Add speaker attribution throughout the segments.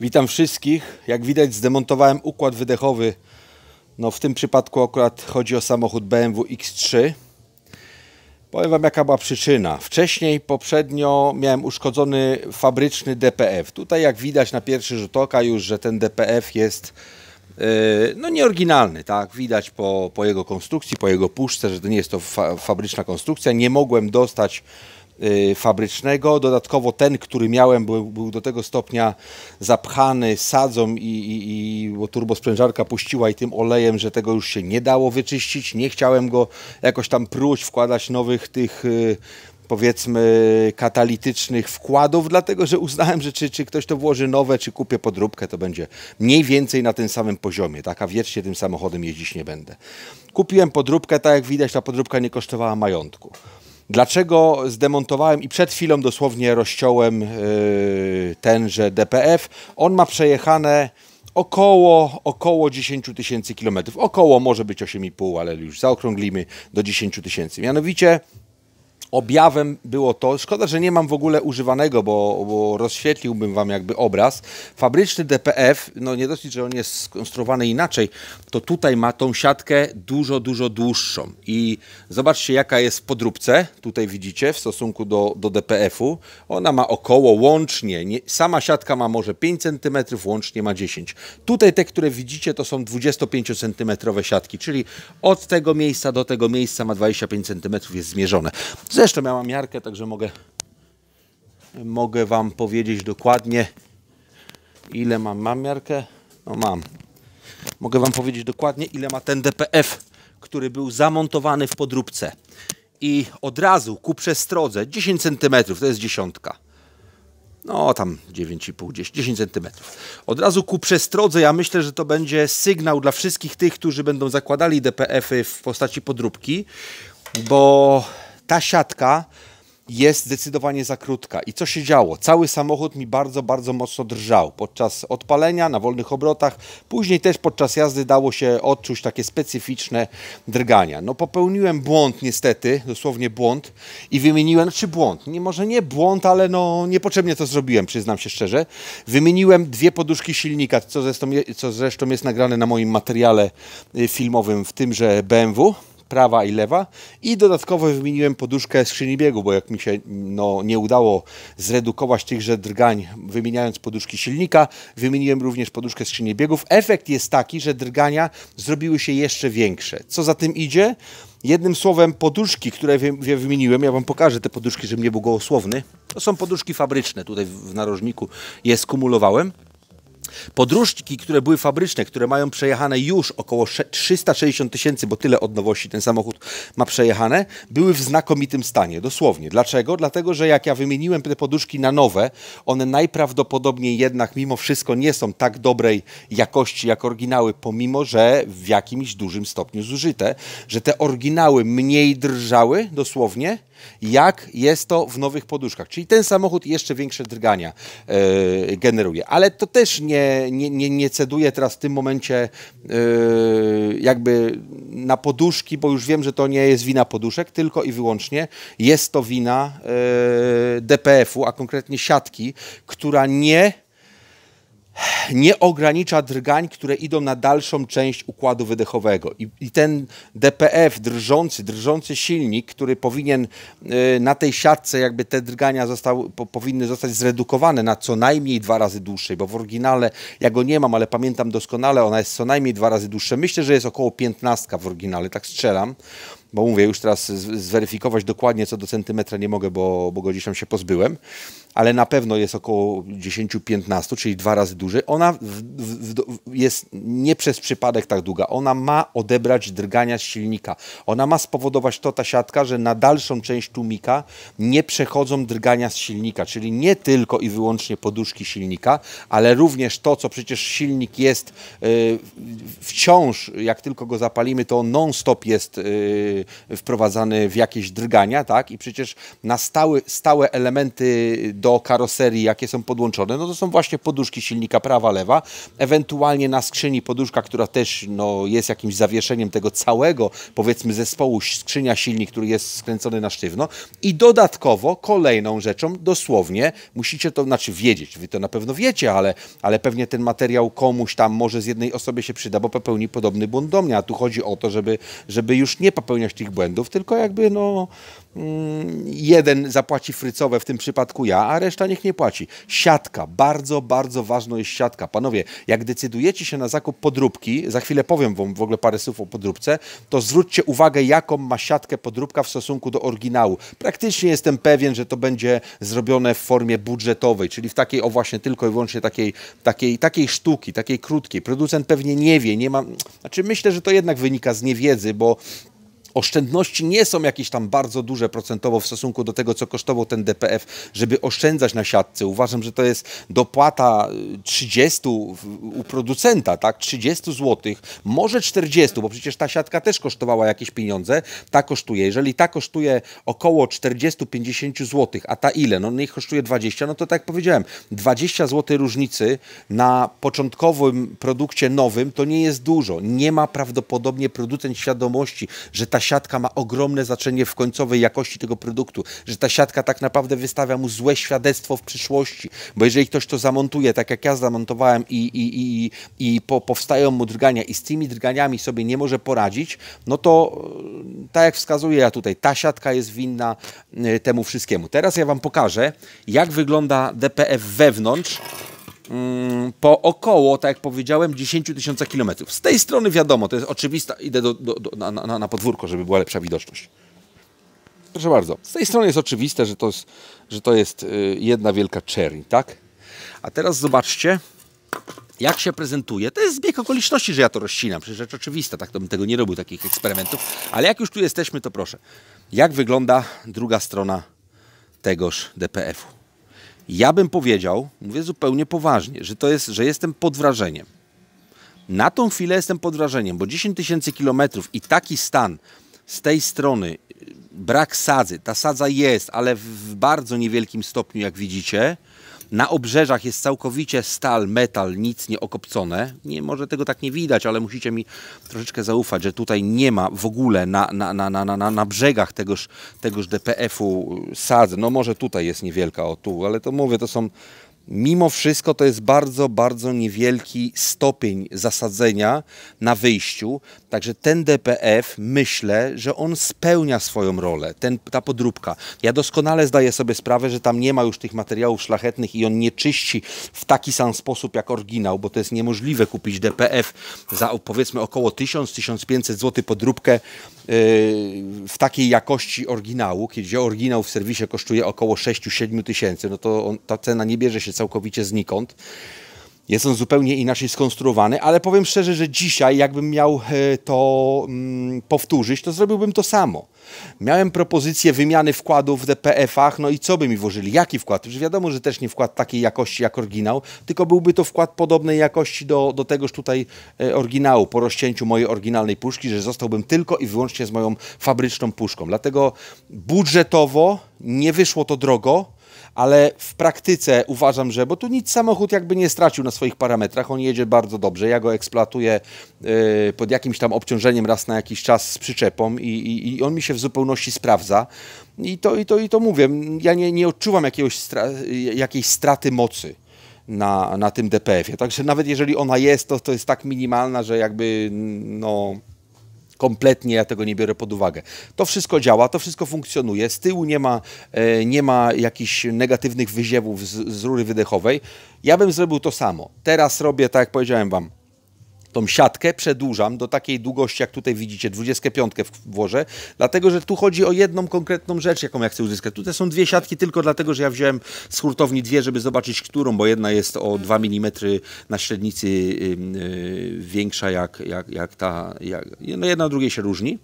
Speaker 1: Witam wszystkich. Jak widać zdemontowałem układ wydechowy. No w tym przypadku akurat chodzi o samochód BMW X3. Powiem Wam jaka była przyczyna. Wcześniej poprzednio miałem uszkodzony fabryczny DPF. Tutaj jak widać na pierwszy rzut oka już, że ten DPF jest yy, no nieoryginalny, tak? Widać po, po jego konstrukcji, po jego puszce, że to nie jest to fa fabryczna konstrukcja. Nie mogłem dostać Y, fabrycznego. Dodatkowo ten, który miałem, był, był do tego stopnia zapchany sadzą i, i, i bo turbosprężarka puściła i tym olejem, że tego już się nie dało wyczyścić. Nie chciałem go jakoś tam pruć, wkładać nowych tych y, powiedzmy katalitycznych wkładów, dlatego że uznałem, że czy, czy ktoś to włoży nowe, czy kupię podróbkę, to będzie mniej więcej na tym samym poziomie, tak, a wiecznie tym samochodem jeździć nie będę. Kupiłem podróbkę, tak jak widać ta podróbka nie kosztowała majątku. Dlaczego zdemontowałem i przed chwilą dosłownie rozciąłem e, tenże DPF? On ma przejechane około, około 10 tysięcy kilometrów. Około może być 8,5, ale już zaokrąglimy do 10 tysięcy. Mianowicie objawem było to, szkoda, że nie mam w ogóle używanego, bo, bo rozświetliłbym wam jakby obraz. Fabryczny DPF, no nie dosyć, że on jest skonstruowany inaczej, to tutaj ma tą siatkę dużo, dużo dłuższą. I zobaczcie, jaka jest w podróbce, tutaj widzicie, w stosunku do, do DPF-u. Ona ma około łącznie, nie, sama siatka ma może 5 cm, łącznie ma 10. Tutaj te, które widzicie, to są 25 cm siatki, czyli od tego miejsca do tego miejsca ma 25 cm, jest zmierzone. Zresztą ja mam miarkę, także mogę, mogę Wam powiedzieć dokładnie, ile mam. Mam miarkę? No mam. Mogę Wam powiedzieć dokładnie, ile ma ten DPF, który był zamontowany w podróbce. I od razu ku przestrodze 10 cm, to jest dziesiątka. No tam 9,5, 10, 10 cm. Od razu ku przestrodze ja myślę, że to będzie sygnał dla wszystkich tych, którzy będą zakładali DPF-y w postaci podróbki, bo ta siatka jest zdecydowanie za krótka. I co się działo? Cały samochód mi bardzo, bardzo mocno drżał podczas odpalenia, na wolnych obrotach. Później też podczas jazdy dało się odczuć takie specyficzne drgania. No popełniłem błąd niestety, dosłownie błąd i wymieniłem, czy błąd, nie, może nie błąd, ale no niepotrzebnie to zrobiłem, przyznam się szczerze. Wymieniłem dwie poduszki silnika, co zresztą, co zresztą jest nagrane na moim materiale y, filmowym w tymże BMW prawa i lewa i dodatkowo wymieniłem poduszkę skrzyni biegu, bo jak mi się no, nie udało zredukować tychże drgań wymieniając poduszki silnika, wymieniłem również poduszkę skrzyni biegów. Efekt jest taki, że drgania zrobiły się jeszcze większe. Co za tym idzie? Jednym słowem, poduszki, które wymieniłem, ja Wam pokażę te poduszki, żebym nie był gołosłowny. To są poduszki fabryczne, tutaj w narożniku je skumulowałem. Podróżniki, które były fabryczne, które mają przejechane już około 360 tysięcy, bo tyle od nowości ten samochód ma przejechane, były w znakomitym stanie, dosłownie. Dlaczego? Dlatego, że jak ja wymieniłem te poduszki na nowe, one najprawdopodobniej jednak mimo wszystko nie są tak dobrej jakości jak oryginały, pomimo że w jakimś dużym stopniu zużyte, że te oryginały mniej drżały dosłownie, jak jest to w nowych poduszkach. Czyli ten samochód jeszcze większe drgania e, generuje. Ale to też nie, nie, nie, nie ceduję teraz w tym momencie e, jakby na poduszki, bo już wiem, że to nie jest wina poduszek, tylko i wyłącznie jest to wina e, DPF-u, a konkretnie siatki, która nie nie ogranicza drgań, które idą na dalszą część układu wydechowego. I, i ten DPF, drżący, drżący silnik, który powinien y, na tej siatce, jakby te drgania zostały, po, powinny zostać zredukowane na co najmniej dwa razy dłuższe, bo w oryginale ja go nie mam, ale pamiętam doskonale, ona jest co najmniej dwa razy dłuższa. Myślę, że jest około 15 w oryginale, tak strzelam bo mówię już teraz zweryfikować dokładnie co do centymetra nie mogę, bo, bo go gdzieś tam się pozbyłem ale na pewno jest około 10-15, czyli dwa razy dłużej. Ona w, w, w, jest nie przez przypadek tak długa. Ona ma odebrać drgania z silnika. Ona ma spowodować to ta siatka, że na dalszą część tłumika nie przechodzą drgania z silnika, czyli nie tylko i wyłącznie poduszki silnika, ale również to, co przecież silnik jest yy, wciąż, jak tylko go zapalimy, to non-stop jest yy, wprowadzany w jakieś drgania, tak? I przecież na stałe, stałe elementy do do karoserii, jakie są podłączone, no to są właśnie poduszki silnika prawa, lewa, ewentualnie na skrzyni poduszka, która też no, jest jakimś zawieszeniem tego całego, powiedzmy, zespołu skrzynia silnik, który jest skręcony na sztywno i dodatkowo kolejną rzeczą, dosłownie, musicie to, znaczy wiedzieć, wy to na pewno wiecie, ale, ale pewnie ten materiał komuś tam może z jednej osoby się przyda, bo popełni podobny błąd do mnie, a tu chodzi o to, żeby, żeby już nie popełniać tych błędów, tylko jakby no jeden zapłaci frycowe, w tym przypadku ja, a reszta niech nie płaci. Siatka, bardzo, bardzo ważna jest siatka. Panowie, jak decydujecie się na zakup podróbki, za chwilę powiem wam w ogóle parę słów o podróbce, to zwróćcie uwagę, jaką ma siatkę podróbka w stosunku do oryginału. Praktycznie jestem pewien, że to będzie zrobione w formie budżetowej, czyli w takiej, o właśnie tylko i wyłącznie takiej, takiej, takiej sztuki, takiej krótkiej. Producent pewnie nie wie, nie ma, znaczy myślę, że to jednak wynika z niewiedzy, bo Oszczędności nie są jakieś tam bardzo duże procentowo w stosunku do tego, co kosztował ten DPF, żeby oszczędzać na siatce. Uważam, że to jest dopłata 30 y, u producenta, tak? 30 zł, może 40, bo przecież ta siatka też kosztowała jakieś pieniądze. Ta kosztuje. Jeżeli ta kosztuje około 40-50 zł, a ta ile? No niech kosztuje 20, no to tak jak powiedziałem, 20 zł różnicy na początkowym produkcie nowym to nie jest dużo. Nie ma prawdopodobnie producent świadomości, że ta siatka ma ogromne znaczenie w końcowej jakości tego produktu, że ta siatka tak naprawdę wystawia mu złe świadectwo w przyszłości, bo jeżeli ktoś to zamontuje, tak jak ja zamontowałem i, i, i, i po, powstają mu drgania i z tymi drganiami sobie nie może poradzić, no to e, tak jak wskazuję ja tutaj, ta siatka jest winna e, temu wszystkiemu. Teraz ja Wam pokażę, jak wygląda DPF wewnątrz, Mm, po około, tak jak powiedziałem, 10 tysiącach kilometrów. Z tej strony wiadomo, to jest oczywista. Idę do, do, do, na, na, na, podwórko, żeby była lepsza widoczność. Proszę bardzo. Z tej strony jest oczywiste, że to jest, że to jest y, jedna wielka czerń, tak? A teraz zobaczcie, jak się prezentuje. To jest zbieg okoliczności, że ja to rozcinam. Przecież rzecz oczywista, tak to bym tego nie robił, takich eksperymentów. Ale jak już tu jesteśmy, to proszę. Jak wygląda druga strona tegoż DPF-u? Ja bym powiedział, mówię zupełnie poważnie, że to jest, że jestem pod wrażeniem. Na tą chwilę jestem pod wrażeniem, bo 10 tysięcy kilometrów i taki stan z tej strony, brak sadzy, ta sadza jest, ale w bardzo niewielkim stopniu, jak widzicie, na obrzeżach jest całkowicie stal, metal, nic nie okopcone. Nie, może tego tak nie widać, ale musicie mi troszeczkę zaufać, że tutaj nie ma w ogóle na, na, na, na, na, na brzegach tegoż, tegoż DPF-u y, sadz. No może tutaj jest niewielka, o tu, ale to mówię, to są mimo wszystko to jest bardzo, bardzo niewielki stopień zasadzenia na wyjściu. Także ten DPF myślę, że on spełnia swoją rolę, ten, ta podróbka. Ja doskonale zdaję sobie sprawę, że tam nie ma już tych materiałów szlachetnych i on nie czyści w taki sam sposób jak oryginał, bo to jest niemożliwe kupić DPF za powiedzmy około 1000-1500 zł podróbkę yy, w takiej jakości oryginału, kiedy oryginał w serwisie kosztuje około 6-7 tysięcy, no to on, ta cena nie bierze się całkowicie znikąd. Jest on zupełnie inaczej skonstruowany, ale powiem szczerze, że dzisiaj, jakbym miał e, to mm, powtórzyć, to zrobiłbym to samo. Miałem propozycję wymiany wkładów w DPF-ach, no i co by mi włożyli? Jaki wkład? Już wiadomo, że też nie wkład takiej jakości jak oryginał, tylko byłby to wkład podobnej jakości do, do tegoż tutaj e, oryginału, po rozcięciu mojej oryginalnej puszki, że zostałbym tylko i wyłącznie z moją fabryczną puszką. Dlatego budżetowo nie wyszło to drogo, ale w praktyce uważam, że, bo tu nic samochód jakby nie stracił na swoich parametrach, on jedzie bardzo dobrze, ja go eksploatuję y, pod jakimś tam obciążeniem raz na jakiś czas z przyczepą i, i, i on mi się w zupełności sprawdza. I to, i to, i to mówię, ja nie, nie odczuwam jakiegoś stra jakiejś straty mocy na, na tym DPF-ie. Także nawet jeżeli ona jest, to, to jest tak minimalna, że jakby no, Kompletnie ja tego nie biorę pod uwagę. To wszystko działa, to wszystko funkcjonuje. Z tyłu nie ma, e, nie ma jakichś negatywnych wyziewów z, z rury wydechowej. Ja bym zrobił to samo. Teraz robię, tak jak powiedziałem Wam, tą siatkę przedłużam do takiej długości, jak tutaj widzicie, 25 włożę, dlatego, że tu chodzi o jedną konkretną rzecz, jaką ja chcę uzyskać. Tutaj są dwie siatki tylko dlatego, że ja wziąłem z hurtowni dwie, żeby zobaczyć, którą, bo jedna jest o 2 mm na średnicy y, większa jak, jak, jak ta. Jak, no jedna drugiej się różni.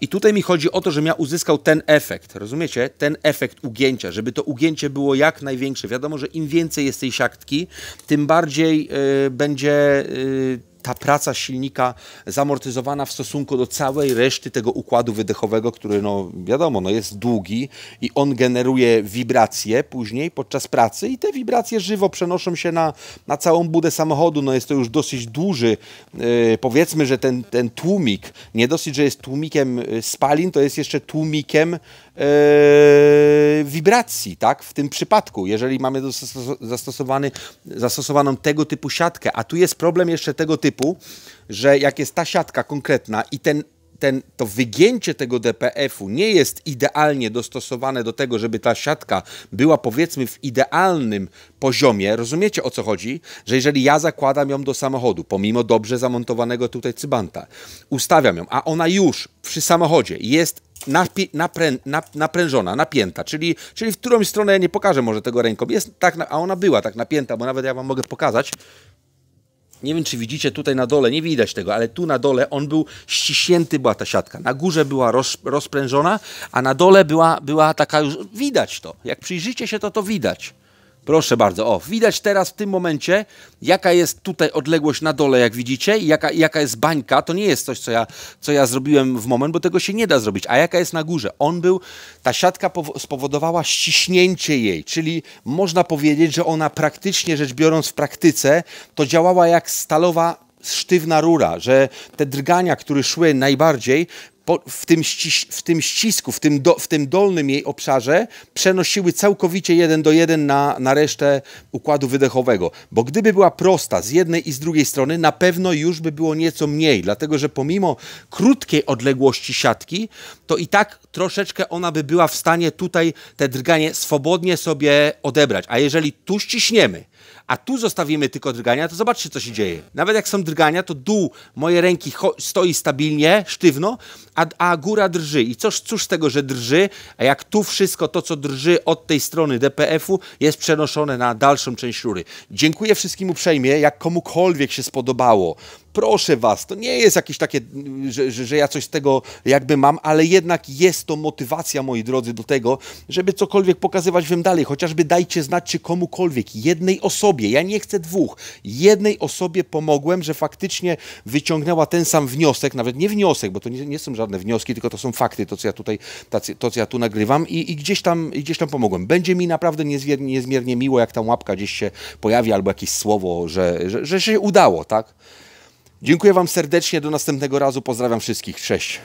Speaker 1: I tutaj mi chodzi o to, żebym ja uzyskał ten efekt. Rozumiecie? Ten efekt ugięcia, żeby to ugięcie było jak największe. Wiadomo, że im więcej jest tej siaktki, tym bardziej y, będzie. Y, ta praca silnika zamortyzowana w stosunku do całej reszty tego układu wydechowego, który no wiadomo, no jest długi i on generuje wibracje później podczas pracy i te wibracje żywo przenoszą się na, na całą budę samochodu. No jest to już dosyć duży, yy, powiedzmy, że ten, ten tłumik, nie dosyć, że jest tłumikiem y, spalin, to jest jeszcze tłumikiem Eee, wibracji, tak? W tym przypadku, jeżeli mamy zastosowany, zastosowaną tego typu siatkę, a tu jest problem jeszcze tego typu, że jak jest ta siatka konkretna i ten ten, to wygięcie tego DPF-u nie jest idealnie dostosowane do tego, żeby ta siatka była powiedzmy w idealnym poziomie, rozumiecie o co chodzi? Że jeżeli ja zakładam ją do samochodu, pomimo dobrze zamontowanego tutaj cybanta, ustawiam ją, a ona już przy samochodzie jest napi, naprę, nap, naprężona, napięta, czyli, czyli w którąś stronę ja nie pokażę może tego ręką. Jest tak, a ona była tak napięta, bo nawet ja wam mogę pokazać. Nie wiem, czy widzicie tutaj na dole, nie widać tego, ale tu na dole on był ściśnięty, była ta siatka. Na górze była roz, rozprężona, a na dole była, była taka już, widać to. Jak przyjrzycie się, to to widać. Proszę bardzo, o, widać teraz w tym momencie, jaka jest tutaj odległość na dole, jak widzicie, i jaka, jaka jest bańka. To nie jest coś, co ja, co ja zrobiłem w moment, bo tego się nie da zrobić. A jaka jest na górze? On był, ta siatka spowodowała ściśnięcie jej, czyli można powiedzieć, że ona praktycznie rzecz biorąc w praktyce, to działała jak stalowa sztywna rura, że te drgania, które szły najbardziej, po, w, tym w tym ścisku, w tym, do, w tym dolnym jej obszarze przenosiły całkowicie jeden do jeden na, na resztę układu wydechowego. Bo gdyby była prosta z jednej i z drugiej strony, na pewno już by było nieco mniej, dlatego że pomimo krótkiej odległości siatki, to i tak troszeczkę ona by była w stanie tutaj te drganie swobodnie sobie odebrać. A jeżeli tu ściśniemy, a tu zostawimy tylko drgania, to zobaczcie, co się dzieje. Nawet jak są drgania, to dół mojej ręki stoi stabilnie, sztywno, a, a góra drży. I cóż, cóż z tego, że drży, a jak tu wszystko to, co drży od tej strony DPF-u jest przenoszone na dalszą część rury. Dziękuję wszystkim uprzejmie, jak komukolwiek się spodobało proszę was, to nie jest jakieś takie, że, że, że, ja coś z tego jakby mam, ale jednak jest to motywacja, moi drodzy, do tego, żeby cokolwiek pokazywać wam dalej. Chociażby dajcie znać czy komukolwiek, jednej osobie, ja nie chcę dwóch, jednej osobie pomogłem, że faktycznie wyciągnęła ten sam wniosek, nawet nie wniosek, bo to nie, nie są żadne wnioski, tylko to są fakty, to co ja tutaj, to co ja tu nagrywam i, i gdzieś, tam, gdzieś tam pomogłem. Będzie mi naprawdę niezmiernie, niezmiernie miło, jak tam łapka gdzieś się pojawi albo jakieś słowo, że, że, że się udało, tak? Dziękuję Wam serdecznie. Do następnego razu. Pozdrawiam wszystkich. Cześć.